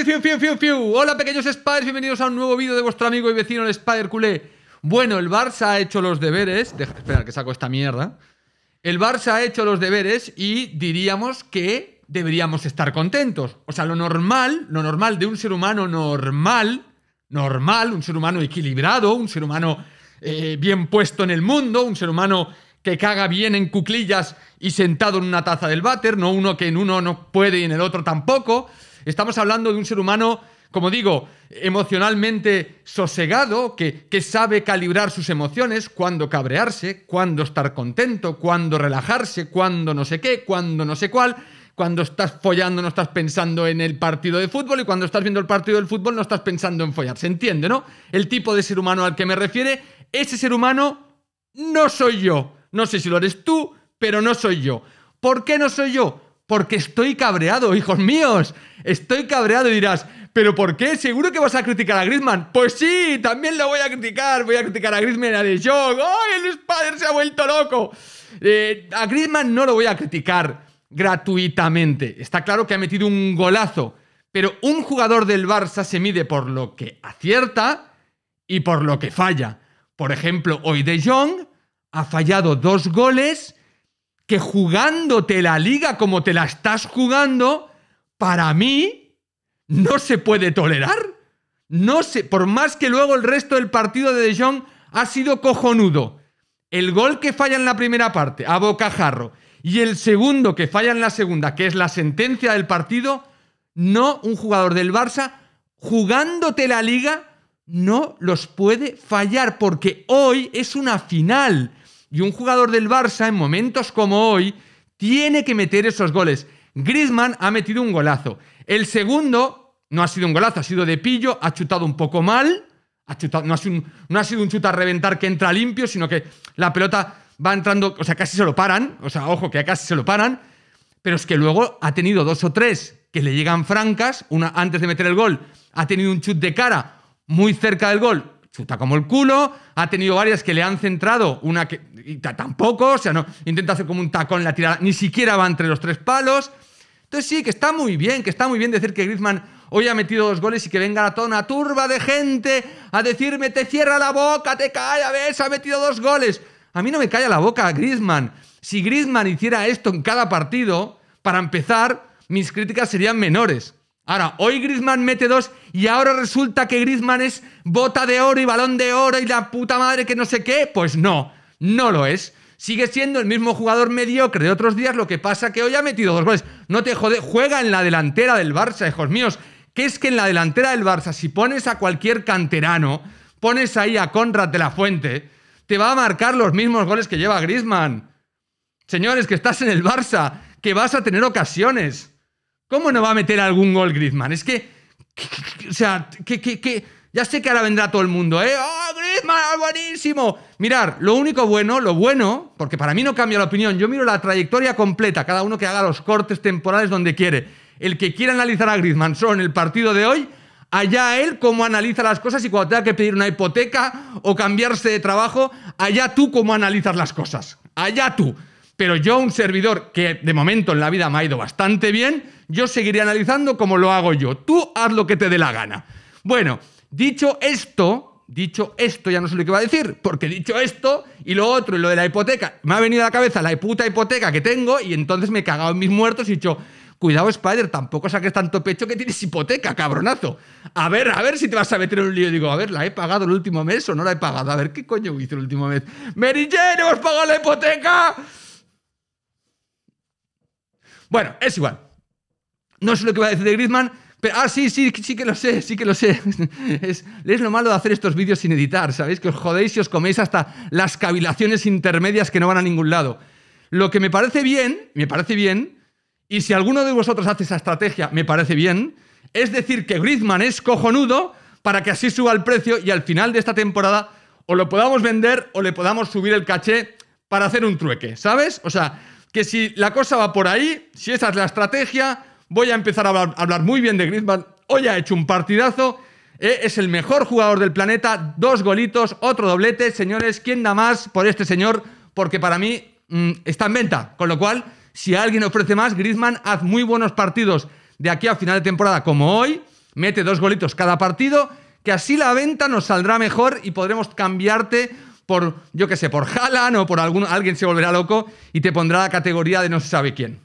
Hola pequeños Spiders, bienvenidos a un nuevo vídeo de vuestro amigo y vecino el Spider Culé. Bueno, el Barça ha hecho los deberes. Deja, esperar que saco esta mierda. El Barça ha hecho los deberes y diríamos que deberíamos estar contentos. O sea, lo normal, lo normal de un ser humano normal, normal, un ser humano equilibrado, un ser humano eh, bien puesto en el mundo, un ser humano que caga bien en cuclillas y sentado en una taza del váter, no uno que en uno no puede y en el otro tampoco. Estamos hablando de un ser humano, como digo, emocionalmente sosegado, que, que sabe calibrar sus emociones, cuándo cabrearse, cuándo estar contento, cuándo relajarse, cuándo no sé qué, cuándo no sé cuál cuando estás follando no estás pensando en el partido de fútbol y cuando estás viendo el partido del fútbol no estás pensando en follar. ¿Se entiende, no? El tipo de ser humano al que me refiere, ese ser humano no soy yo. No sé si lo eres tú, pero no soy yo. ¿Por qué no soy yo? porque estoy cabreado, hijos míos. Estoy cabreado y dirás, ¿pero por qué? ¿Seguro que vas a criticar a Griezmann? Pues sí, también lo voy a criticar. Voy a criticar a Griezmann a De Jong. ¡Ay, el Spider se ha vuelto loco! Eh, a Griezmann no lo voy a criticar gratuitamente. Está claro que ha metido un golazo, pero un jugador del Barça se mide por lo que acierta y por lo que falla. Por ejemplo, hoy De Jong ha fallado dos goles que jugándote la liga como te la estás jugando, para mí no se puede tolerar. No sé, por más que luego el resto del partido de De Jong ha sido cojonudo. El gol que falla en la primera parte, a bocajarro, y el segundo que falla en la segunda, que es la sentencia del partido, no un jugador del Barça jugándote la liga no los puede fallar porque hoy es una final. Y un jugador del Barça, en momentos como hoy, tiene que meter esos goles. Griezmann ha metido un golazo. El segundo no ha sido un golazo, ha sido de pillo, ha chutado un poco mal. Ha no, ha sido un, no chuta a reventar que entra limpio, sino que la pelota va entrando, o sea, casi se lo paran. O sea, ojo, que casi se lo paran. Pero es que luego ha tenido dos o tres que le llegan francas, una antes de meter el gol, ha tenido un chut de cara muy cerca del gol, chuta como el culo, ha tenido varias que le han centrado, una que tampoco, o sea, no, intenta hacer como un tacón la tirada, ni siquiera va entre los tres palos. Entonces sí, que está muy bien, que está muy bien decir que Griezmann hoy ha metido dos goles y que venga toda una turba de gente a decirme te cierra la boca, te calla, ves, ha metido dos goles. A mí no me calla la boca Griezmann. Si Griezmann hiciera esto en cada partido, para empezar, mis críticas serían menores. Ahora, hoy Grisman mete dos y ahora resulta que Grisman es bota de oro y balón de oro y la puta madre que no sé qué. Pues no, no lo es. Sigue siendo el mismo jugador mediocre de otros días, lo que pasa que hoy ha metido dos goles. No te jode, juega en la delantera del Barça, hijos míos. ¿Qué es que en la delantera del Barça, si pones a cualquier canterano, pones ahí a Conrad de la Fuente, te va a marcar los mismos goles que lleva Grisman. Señores, que estás en el Barça, que vas a tener ocasiones. ¿Cómo no va a meter algún gol Griezmann? Es que, o sea, que, que, que ya sé que ahora vendrá todo el mundo, ¿eh? ¡Oh, Griezmann, ah, buenísimo! Mirar, lo único bueno, lo bueno, porque para mí no cambia la opinión, yo miro la trayectoria completa, cada uno que haga los cortes temporales donde quiere. El que quiera analizar a Griezmann solo en el partido de hoy, allá él cómo analiza las cosas y cuando tenga que pedir una hipoteca o cambiarse de trabajo, allá tú cómo analizas las cosas. Allá tú. Pero yo, un servidor que de momento en la vida me ha ido bastante bien, yo seguiré analizando como lo hago yo. Tú haz lo que te dé la gana. Bueno, dicho esto, dicho esto, ya no sé lo que iba a decir, porque dicho esto y lo otro y lo de la hipoteca, me ha venido a la cabeza la puta hipoteca que tengo y entonces me he cagado en mis muertos y he dicho, Cuidado, Spider, tampoco saques tanto pecho que tienes hipoteca, cabronazo. A ver, a ver si te vas a meter en un lío. Digo, a ver, ¿la he pagado el último mes o no la he pagado? A ver, ¿qué coño hice el último mes? ¡Mary Jane, hemos pagado la hipoteca! Bueno, es igual. No sé lo que va a decir de Griezmann, pero, ah, sí, sí, sí que lo sé, sí que lo sé. Es, lo malo de hacer estos vídeos sin editar, ¿sabéis? Que os jodéis y os coméis hasta las cavilaciones intermedias que no van a ningún lado. Lo que me parece bien, me parece bien, y si alguno de vosotros hace esa estrategia, me parece bien, es decir que Griezmann es cojonudo para que así suba el precio y al final de esta temporada o lo podamos vender o le podamos subir el caché para hacer un trueque, ¿sabes? O sea, si la cosa va por ahí, si esa es la estrategia, voy a empezar a hablar, muy bien de Griezmann. Hoy ha hecho un partidazo. Eh, es el mejor jugador del planeta. Dos golitos, otro doblete. Señores, ¿quién da más por este señor? Porque para mí mm, está en venta. Con lo cual, si alguien ofrece más, Griezmann haz muy buenos partidos de aquí a final de temporada como hoy. Mete dos golitos cada partido. Que así la venta nos saldrá mejor y podremos cambiarte por, yo qué sé, por Haaland o por algún, alguien se volverá loco y te pondrá la categoría de no se sabe quién.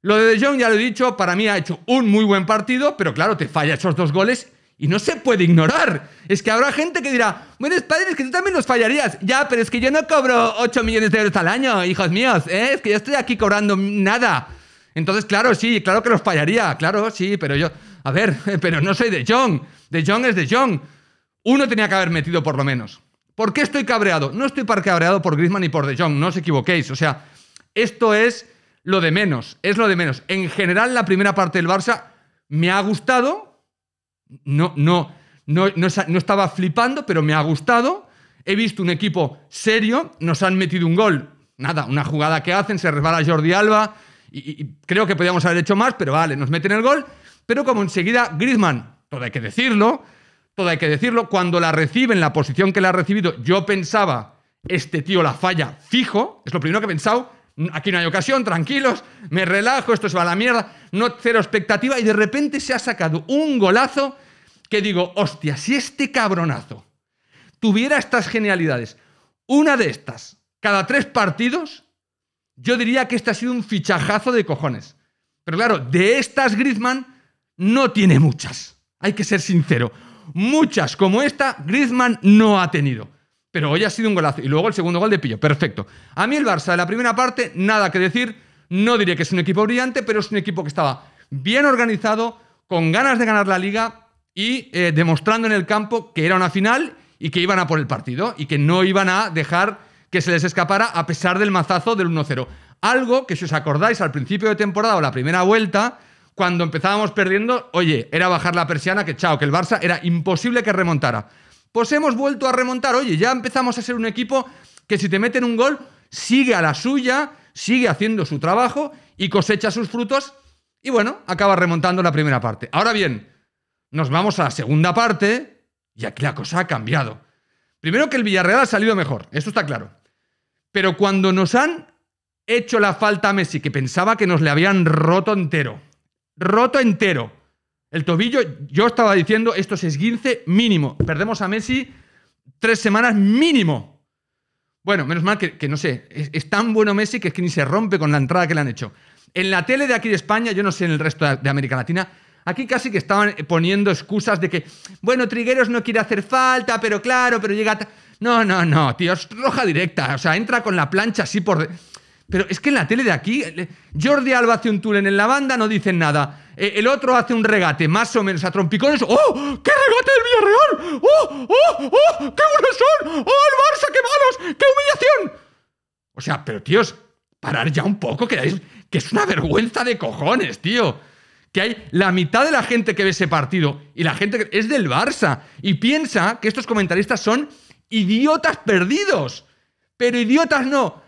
Lo de De Jong, ya lo he dicho, para mí ha hecho un muy buen partido, pero claro, te falla esos dos goles y no se puede ignorar. Es que habrá gente que dirá, bueno, padres, que tú también los fallarías. Ya, pero es que yo no cobro 8 millones de euros al año, hijos míos, ¿eh? es que yo estoy aquí cobrando nada. Entonces, claro, sí, claro que los fallaría, claro, sí, pero yo, a ver, pero no soy De Jong, De Jong es De Jong. Uno tenía que haber metido por lo menos. ¿Por qué estoy cabreado? No estoy cabreado por Griezmann y por De Jong, no os equivoquéis. O sea, esto es lo de menos, es lo de menos. En general, la primera parte del Barça me ha gustado. No, no, no, estaba flipando, pero me ha gustado. He visto un equipo serio, nos han metido un gol. Nada, una jugada que hacen, se resbala Jordi Alba. Y, creo que podíamos haber hecho más, pero vale, nos meten el gol. Pero como enseguida Griezmann, todo hay que decirlo, todo hay que decirlo, cuando la recibe en la posición que la ha recibido, yo pensaba, este tío la falla fijo, es lo primero que he pensado, aquí no hay ocasión, tranquilos, me relajo, esto se va a la mierda, no cero expectativa, y de repente se ha sacado un golazo que digo, hostia, si este cabronazo tuviera estas genialidades, una de estas, cada tres partidos, yo diría que este ha sido un fichajazo de cojones. Pero claro, de estas Griezmann no tiene muchas. Hay que ser sincero muchas como esta, Griezmann no ha tenido. Pero hoy ha sido un golazo. Y luego el segundo gol de Pillo. Perfecto. A mí el Barça de la primera parte, nada que decir. No diría que es un equipo brillante, pero es un equipo que estaba bien organizado, con ganas de ganar la liga y eh, demostrando en el campo que era una final y que iban a por el partido y que no iban a dejar que se les escapara a pesar del mazazo del 1-0. Algo que si os acordáis al principio de temporada o la primera vuelta, cuando empezábamos perdiendo, oye, era bajar la persiana, que chao, que el Barça era imposible que remontara. Pues hemos vuelto a remontar, oye, ya empezamos a ser un equipo que si te meten un gol, sigue a la suya, sigue haciendo su trabajo y cosecha sus frutos y bueno, acaba remontando la primera parte. Ahora bien, nos vamos a la segunda parte y aquí la cosa ha cambiado. Primero que el Villarreal ha salido mejor, eso está claro. Pero cuando nos han hecho la falta a Messi, que pensaba que nos le habían roto entero, roto entero. El tobillo, yo estaba diciendo, esto es esguince mínimo. Perdemos a Messi tres semanas mínimo. Bueno, menos mal que, no sé, es, tan bueno Messi que es que ni se rompe con la entrada que le han hecho. En la tele de aquí de España, yo no sé en el resto de, de América Latina, aquí casi que estaban poniendo excusas de que, bueno, Trigueros no quiere hacer falta, pero claro, pero llega... No, no, no, tío, es roja directa. O sea, entra con la plancha así por... Pero es que en la tele de aquí, eh, Jordi Alba hace un túnel en la banda, no dicen nada. Eh, el otro hace un regate, más o menos a trompicones. ¡Oh! ¡Qué regate del Villarreal! ¡Oh! ¡Oh! ¡Oh! ¡Qué buenos son! ¡Oh, el Barça! ¡Qué malos! ¡Qué humillación! O sea, pero tíos, parar ya un poco, que es, que es una vergüenza de cojones, tío. Que hay la mitad de la gente que ve ese partido y la gente que es del Barça y piensa que estos comentaristas son idiotas perdidos. Pero idiotas no,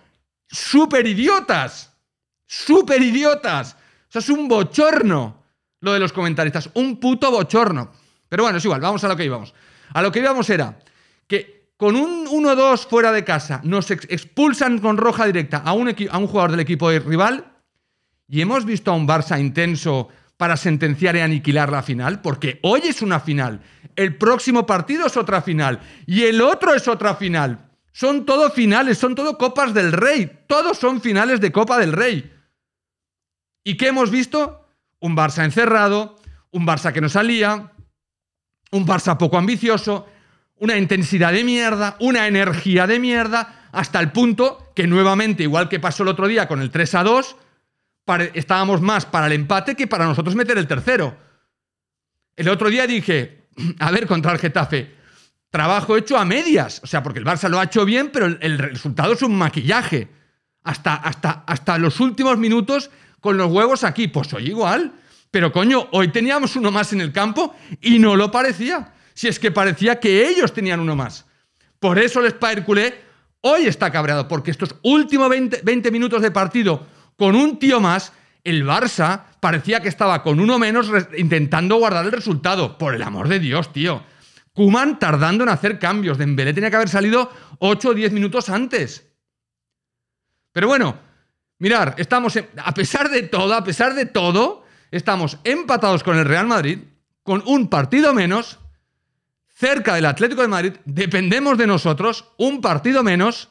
súper idiotas, súper idiotas. Eso es un bochorno, lo de los comentaristas, un puto bochorno. Pero bueno, es igual, vamos a lo que íbamos. A lo que íbamos era que con un 1-2 fuera de casa nos expulsan con roja directa a un, a un jugador del equipo rival y hemos visto a un Barça intenso para sentenciar y aniquilar la final, porque hoy es una final, el próximo partido es otra final y el otro es otra final. Son todo finales, son todo copas del rey. Todos son finales de Copa del Rey. ¿Y qué hemos visto? Un Barça encerrado, un Barça que no salía, un Barça poco ambicioso, una intensidad de mierda, una energía de mierda, hasta el punto que nuevamente, igual que pasó el otro día con el 3 a 2, estábamos más para el empate que para nosotros meter el tercero. El otro día dije, a ver, contra el Getafe, trabajo hecho a medias. O sea, porque el Barça lo ha hecho bien, pero el, resultado es un maquillaje. Hasta, hasta, hasta los últimos minutos con los huevos aquí. Pues hoy igual. Pero coño, hoy teníamos uno más en el campo y no lo parecía. Si es que parecía que ellos tenían uno más. Por eso el spa hoy está cabreado, porque estos últimos 20, 20 minutos de partido con un tío más, el Barça parecía que estaba con uno menos intentando guardar el resultado. Por el amor de Dios, tío. Kuman tardando en hacer cambios. de Dembélé tenía que haber salido 8 o 10 minutos antes. Pero bueno, mirar, estamos a pesar de todo, a pesar de todo, estamos empatados con el Real Madrid, con un partido menos, cerca del Atlético de Madrid, dependemos de nosotros, un partido menos,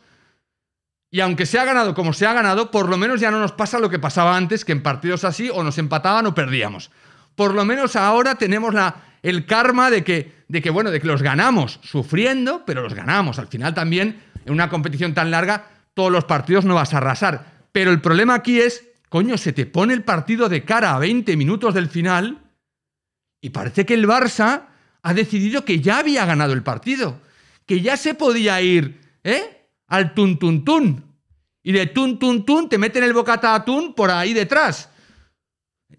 y aunque se ha ganado como se ha ganado, por lo menos ya no nos pasa lo que pasaba antes, que en partidos así o nos empataban o perdíamos. Por lo menos ahora tenemos la el karma de que, de que, bueno, de que los ganamos sufriendo, pero los ganamos. Al final también, en una competición tan larga, todos los partidos no vas a arrasar. Pero el problema aquí es, coño, se te pone el partido de cara a 20 minutos del final y parece que el Barça ha decidido que ya había ganado el partido, que ya se podía ir, ¿eh? Al tun Y de tun te meten el bocata atún por ahí detrás.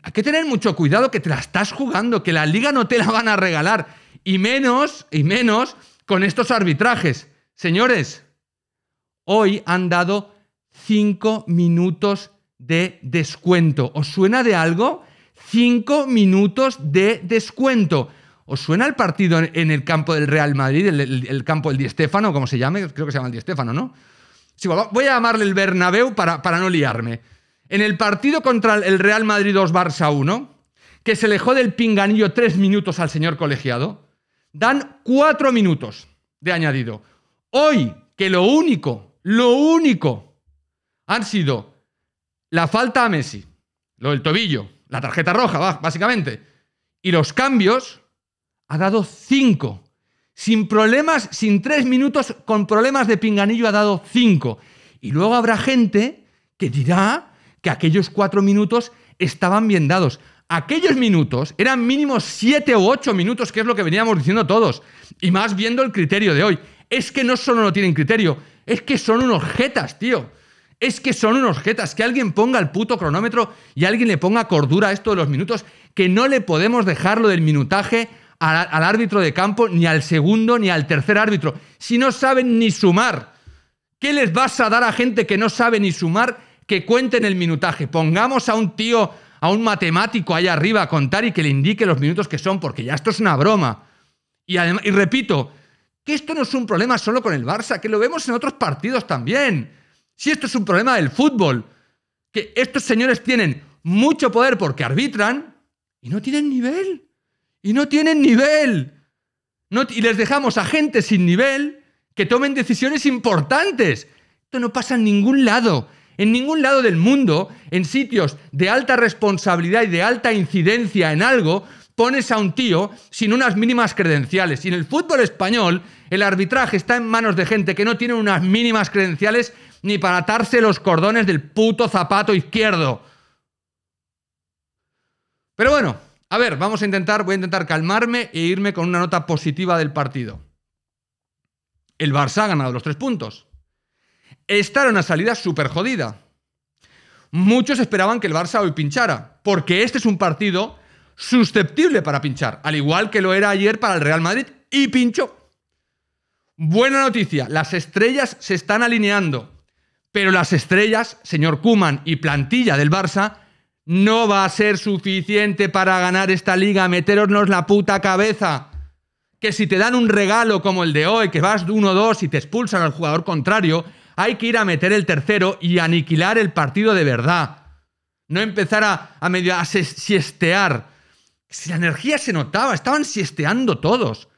Hay que tener mucho cuidado que te la estás jugando, que la liga no te la van a regalar. Y menos, y menos con estos arbitrajes. Señores, hoy han dado cinco minutos de descuento. ¿Os suena de algo? Cinco minutos de descuento. ¿Os suena el partido en el campo del Real Madrid, el, campo del Di Stéfano, como se llame? Creo que se llama el Di Stéfano, ¿no? Sí, voy a llamarle el Bernabéu para, para no liarme en el partido contra el Real Madrid 2 Barça 1, que se alejó del pinganillo tres minutos al señor colegiado, dan cuatro minutos de añadido. Hoy, que lo único, lo único, han sido la falta a Messi, lo del tobillo, la tarjeta roja, básicamente, y los cambios, ha dado cinco. Sin problemas, sin tres minutos, con problemas de pinganillo ha dado cinco. Y luego habrá gente que dirá que aquellos cuatro minutos estaban bien dados. Aquellos minutos eran mínimo siete u ocho minutos, que es lo que veníamos diciendo todos. Y más viendo el criterio de hoy. Es que no solo no tienen criterio, es que son unos jetas, tío. Es que son unos jetas. Que alguien ponga el puto cronómetro y alguien le ponga cordura a esto de los minutos, que no le podemos dejar lo del minutaje al árbitro de campo, ni al segundo, ni al tercer árbitro. Si no saben ni sumar, ¿qué les vas a dar a gente que no sabe ni sumar? que cuenten el minutaje. Pongamos a un tío, a un matemático ahí arriba a contar y que le indique los minutos que son, porque ya esto es una broma. Y, y repito, que esto no es un problema solo con el Barça, que lo vemos en otros partidos también. Si esto es un problema del fútbol, que estos señores tienen mucho poder porque arbitran y no tienen nivel. Y no tienen nivel. y les dejamos a gente sin nivel que tomen decisiones importantes. Esto no pasa en ningún lado. En ningún lado del mundo, en sitios de alta responsabilidad y de alta incidencia en algo, pones a un tío sin unas mínimas credenciales. Y en el fútbol español, el arbitraje está en manos de gente que no tiene unas mínimas credenciales ni para atarse los cordones del puto zapato izquierdo. Pero bueno, a ver, vamos a intentar, voy a intentar calmarme e irme con una nota positiva del partido. El Barça ha ganado los tres puntos. Esta era una salida súper jodida. Muchos esperaban que el Barça hoy pinchara, porque este es un partido susceptible para pinchar, al igual que lo era ayer para el Real Madrid, y pinchó. Buena noticia, las estrellas se están alineando, pero las estrellas, señor Kuman y plantilla del Barça, no va a ser suficiente para ganar esta liga, meterosnos la puta cabeza. Que si te dan un regalo como el de hoy, que vas 1-2 y te expulsan al jugador contrario, hay que ir a meter el tercero y aniquilar el partido de verdad. No empezar a, medio siestear. Si la energía se notaba, estaban siesteando todos.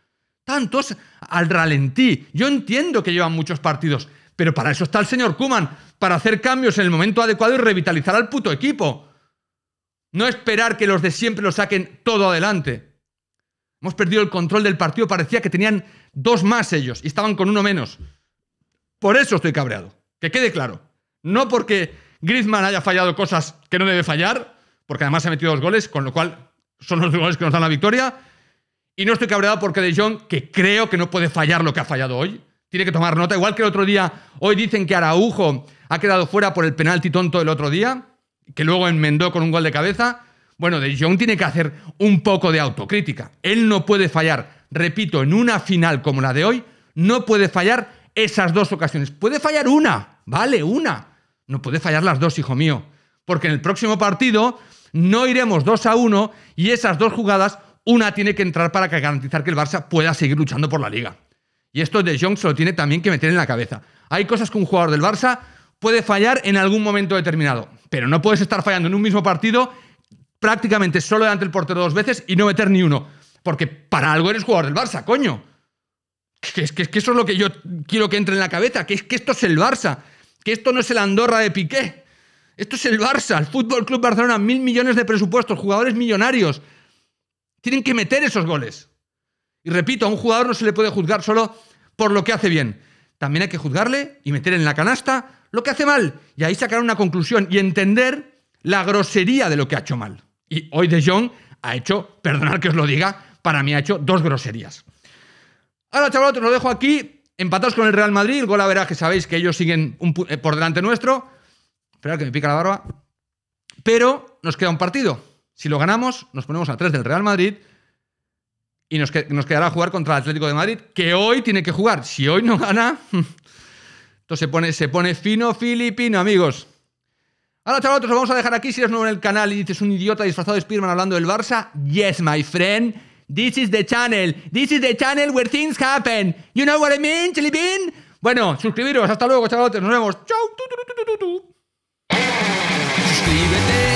Tantos al ralentí. Yo entiendo que llevan muchos partidos, pero para eso está el señor Kuman, para hacer cambios en el momento adecuado y revitalizar al puto equipo. No esperar que los de siempre lo saquen todo adelante. Hemos perdido el control del partido, parecía que tenían dos más ellos y estaban con uno menos. Por eso estoy cabreado. Que quede claro. No porque Griezmann haya fallado cosas que no debe fallar, porque además ha metido dos goles, con lo cual son los dos goles que nos dan la victoria. Y no estoy cabreado porque De Jong, que creo que no puede fallar lo que ha fallado hoy, tiene que tomar nota. Igual que el otro día, hoy dicen que Araujo ha quedado fuera por el penalti tonto del otro día, que luego enmendó con un gol de cabeza. Bueno, De Jong tiene que hacer un poco de autocrítica. Él no puede fallar. Repito, en una final como la de hoy, no puede fallar esas dos ocasiones. Puede fallar una, vale, una. No puede fallar las dos, hijo mío. Porque en el próximo partido no iremos 2 a 1 y esas dos jugadas, una tiene que entrar para garantizar que el Barça pueda seguir luchando por la liga. Y esto De Jong se lo tiene también que meter en la cabeza. Hay cosas que un jugador del Barça puede fallar en algún momento determinado, pero no puedes estar fallando en un mismo partido prácticamente solo delante del portero dos veces y no meter ni uno. Porque para algo eres jugador del Barça, coño. Que, es, que, eso es lo que yo quiero que entre en la cabeza, que es que esto es el Barça, que esto no es el Andorra de Piqué. Esto es el Barça, el Fútbol Club Barcelona, mil millones de presupuestos, jugadores millonarios. Tienen que meter esos goles. Y repito, a un jugador no se le puede juzgar solo por lo que hace bien. También hay que juzgarle y meter en la canasta lo que hace mal. Y ahí sacar una conclusión y entender la grosería de lo que ha hecho mal. Y hoy De Jong ha hecho, perdonad que os lo diga, para mí ha hecho dos groserías. Ahora, chavalotes, lo dejo aquí. Empatados con el Real Madrid. El gol a que sabéis que ellos siguen eh, por delante nuestro. Esperad que me pica la barba. Pero nos queda un partido. Si lo ganamos, nos ponemos a 3 del Real Madrid. Y nos, nos quedará jugar contra el Atlético de Madrid, que hoy tiene que jugar. Si hoy no gana, Entonces se pone, se pone fino filipino, amigos. Ahora, chavalotes, lo vamos a dejar aquí. Si eres nuevo en el canal y dices un idiota disfrazado de Spiderman hablando del Barça, yes, my friend. This is the channel. This is the channel where things happen. You know what I mean, Chili Bueno, suscribiros. Hasta luego, chavalotes. Nos vemos. Chau. Suscríbete.